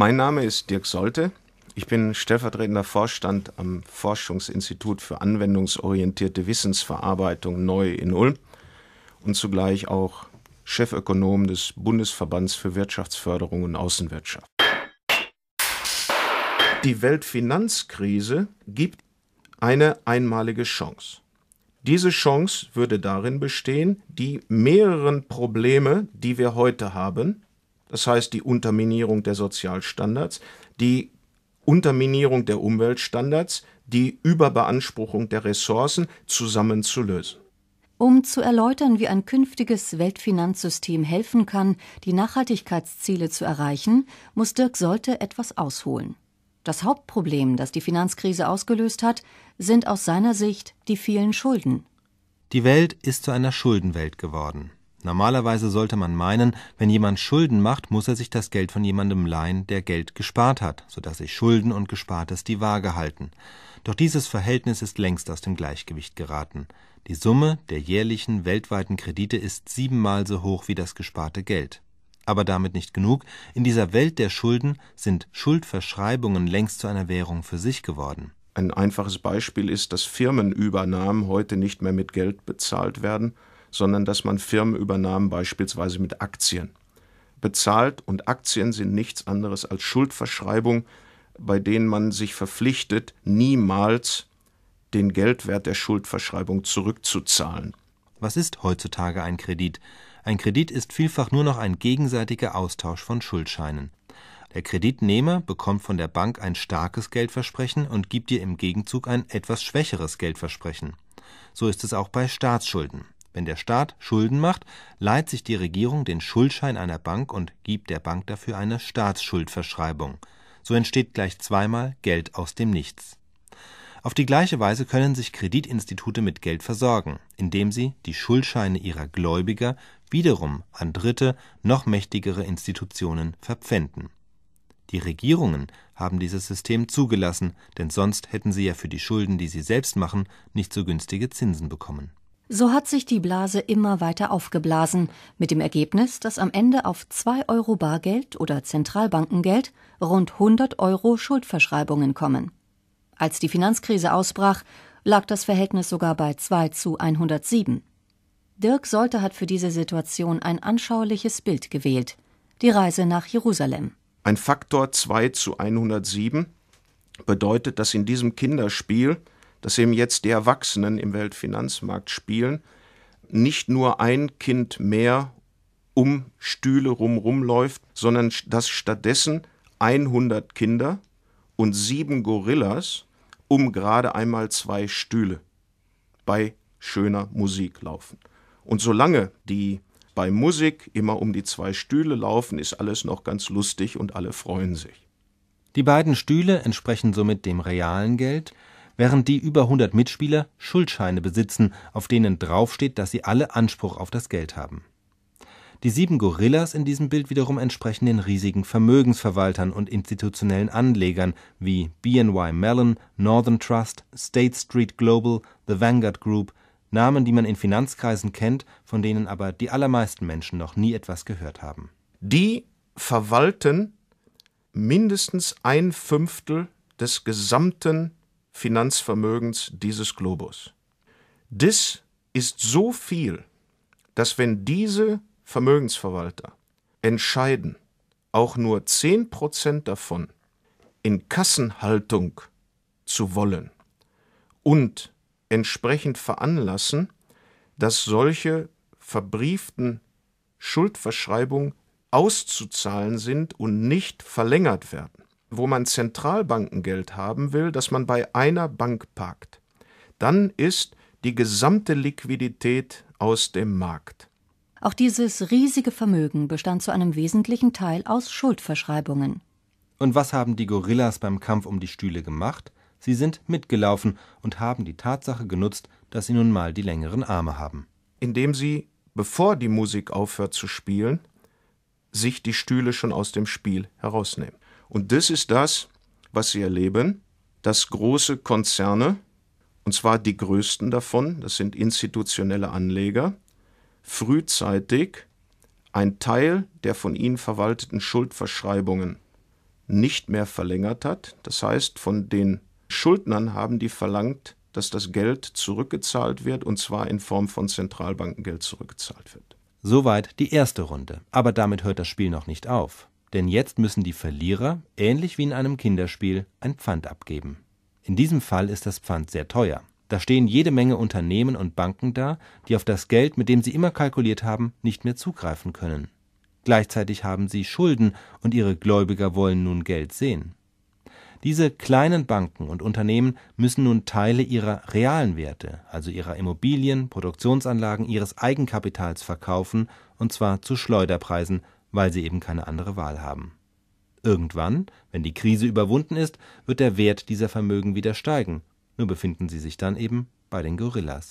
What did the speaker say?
Mein Name ist Dirk Solte. Ich bin stellvertretender Vorstand am Forschungsinstitut für anwendungsorientierte Wissensverarbeitung neu in Ulm und zugleich auch Chefökonom des Bundesverbands für Wirtschaftsförderung und Außenwirtschaft. Die Weltfinanzkrise gibt eine einmalige Chance. Diese Chance würde darin bestehen, die mehreren Probleme, die wir heute haben, das heißt die Unterminierung der Sozialstandards, die Unterminierung der Umweltstandards, die Überbeanspruchung der Ressourcen zusammen zu lösen. Um zu erläutern, wie ein künftiges Weltfinanzsystem helfen kann, die Nachhaltigkeitsziele zu erreichen, muss Dirk Solte etwas ausholen. Das Hauptproblem, das die Finanzkrise ausgelöst hat, sind aus seiner Sicht die vielen Schulden. Die Welt ist zu einer Schuldenwelt geworden. Normalerweise sollte man meinen, wenn jemand Schulden macht, muss er sich das Geld von jemandem leihen, der Geld gespart hat, sodass sich Schulden und Gespartes die Waage halten. Doch dieses Verhältnis ist längst aus dem Gleichgewicht geraten. Die Summe der jährlichen weltweiten Kredite ist siebenmal so hoch wie das gesparte Geld. Aber damit nicht genug, in dieser Welt der Schulden sind Schuldverschreibungen längst zu einer Währung für sich geworden. Ein einfaches Beispiel ist, dass Firmenübernahmen heute nicht mehr mit Geld bezahlt werden, sondern dass man Firmen übernahm, beispielsweise mit Aktien. Bezahlt und Aktien sind nichts anderes als Schuldverschreibung, bei denen man sich verpflichtet, niemals den Geldwert der Schuldverschreibung zurückzuzahlen. Was ist heutzutage ein Kredit? Ein Kredit ist vielfach nur noch ein gegenseitiger Austausch von Schuldscheinen. Der Kreditnehmer bekommt von der Bank ein starkes Geldversprechen und gibt dir im Gegenzug ein etwas schwächeres Geldversprechen. So ist es auch bei Staatsschulden. Wenn der Staat Schulden macht, leiht sich die Regierung den Schuldschein einer Bank und gibt der Bank dafür eine Staatsschuldverschreibung. So entsteht gleich zweimal Geld aus dem Nichts. Auf die gleiche Weise können sich Kreditinstitute mit Geld versorgen, indem sie die Schuldscheine ihrer Gläubiger wiederum an dritte, noch mächtigere Institutionen verpfänden. Die Regierungen haben dieses System zugelassen, denn sonst hätten sie ja für die Schulden, die sie selbst machen, nicht so günstige Zinsen bekommen so hat sich die Blase immer weiter aufgeblasen, mit dem Ergebnis, dass am Ende auf 2 Euro Bargeld oder Zentralbankengeld rund 100 Euro Schuldverschreibungen kommen. Als die Finanzkrise ausbrach, lag das Verhältnis sogar bei 2 zu 107. Dirk Solte hat für diese Situation ein anschauliches Bild gewählt: die Reise nach Jerusalem. Ein Faktor 2 zu 107 bedeutet, dass in diesem Kinderspiel dass eben jetzt die Erwachsenen im Weltfinanzmarkt spielen, nicht nur ein Kind mehr um Stühle rum rumläuft, sondern dass stattdessen 100 Kinder und sieben Gorillas um gerade einmal zwei Stühle bei schöner Musik laufen. Und solange die bei Musik immer um die zwei Stühle laufen, ist alles noch ganz lustig und alle freuen sich. Die beiden Stühle entsprechen somit dem realen Geld, während die über 100 Mitspieler Schuldscheine besitzen, auf denen draufsteht, dass sie alle Anspruch auf das Geld haben. Die sieben Gorillas in diesem Bild wiederum entsprechen den riesigen Vermögensverwaltern und institutionellen Anlegern wie BNY Mellon, Northern Trust, State Street Global, The Vanguard Group, Namen, die man in Finanzkreisen kennt, von denen aber die allermeisten Menschen noch nie etwas gehört haben. Die verwalten mindestens ein Fünftel des gesamten Finanzvermögens dieses Globus. Dies ist so viel, dass wenn diese Vermögensverwalter entscheiden, auch nur 10% davon in Kassenhaltung zu wollen und entsprechend veranlassen, dass solche verbrieften Schuldverschreibungen auszuzahlen sind und nicht verlängert werden, wo man Zentralbankengeld haben will, dass man bei einer Bank parkt. Dann ist die gesamte Liquidität aus dem Markt. Auch dieses riesige Vermögen bestand zu einem wesentlichen Teil aus Schuldverschreibungen. Und was haben die Gorillas beim Kampf um die Stühle gemacht? Sie sind mitgelaufen und haben die Tatsache genutzt, dass sie nun mal die längeren Arme haben. Indem sie, bevor die Musik aufhört zu spielen, sich die Stühle schon aus dem Spiel herausnehmen. Und das ist das, was sie erleben, dass große Konzerne, und zwar die größten davon, das sind institutionelle Anleger, frühzeitig ein Teil der von ihnen verwalteten Schuldverschreibungen nicht mehr verlängert hat. Das heißt, von den Schuldnern haben die verlangt, dass das Geld zurückgezahlt wird, und zwar in Form von Zentralbankengeld zurückgezahlt wird. Soweit die erste Runde. Aber damit hört das Spiel noch nicht auf denn jetzt müssen die Verlierer, ähnlich wie in einem Kinderspiel, ein Pfand abgeben. In diesem Fall ist das Pfand sehr teuer. Da stehen jede Menge Unternehmen und Banken da, die auf das Geld, mit dem sie immer kalkuliert haben, nicht mehr zugreifen können. Gleichzeitig haben sie Schulden und ihre Gläubiger wollen nun Geld sehen. Diese kleinen Banken und Unternehmen müssen nun Teile ihrer realen Werte, also ihrer Immobilien, Produktionsanlagen, ihres Eigenkapitals verkaufen, und zwar zu Schleuderpreisen weil sie eben keine andere Wahl haben. Irgendwann, wenn die Krise überwunden ist, wird der Wert dieser Vermögen wieder steigen, nur befinden sie sich dann eben bei den Gorillas.